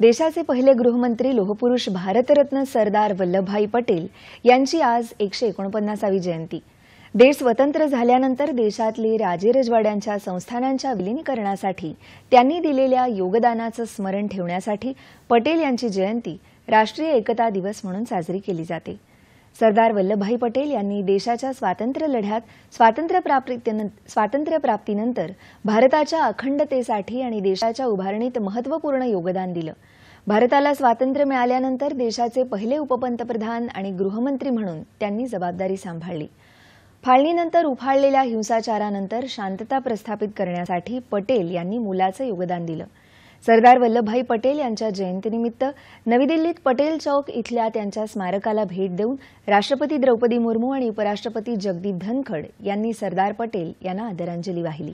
देशाचे पहिले गृहमंत्री लोहपुरुष भारतरत्न सरदार वल्लभभाई पटेल यांची आज एकशे एकोणपन्नासावी जयंती देश स्वतंत्र झाल्यानंतर राजे रजवाड्यांच्या संस्थानांच्या विलीनीकरणासाठी त्यांनी दिलेल्या योगदानाचं स्मरण ठेवण्यासाठी पटेल यांची जयंती राष्ट्रीय एकता दिवस म्हणून साजरी केली जाते सरदार वल्लभभाई पटेल यांनी देशाच्या स्वातंत्र्य लढ्यात स्वातंत्र्य भारताच्या अखंडतेसाठी आणि देशाच्या उभारणीत महत्त्वपूर्ण योगदान दिलं भारताला स्वातंत्र्य मिळाल्यानंतर देशाचे पहिले उपपंतप्रधान आणि गृहमंत्री म्हणून त्यांनी जबाबदारी सांभाळली फाळणीनंतर उफाळलेल्या हिंसाचारानंतर शांतता प्रस्थापित करण्यासाठी पटेल यांनी मुलाचं योगदान दिलं सरदार वल्लभभाई पटेल यांच्या जयंतीनिमित्त नवी दिल्लीत पटेल चौक इथल्या त्यांच्या स्मारकाला भेट देऊन राष्ट्रपती द्रौपदी मुर्मू आणि उपराष्ट्रपती जगदीप धनखड यांनी सरदार पटेल यांना आदरांजली वाहिली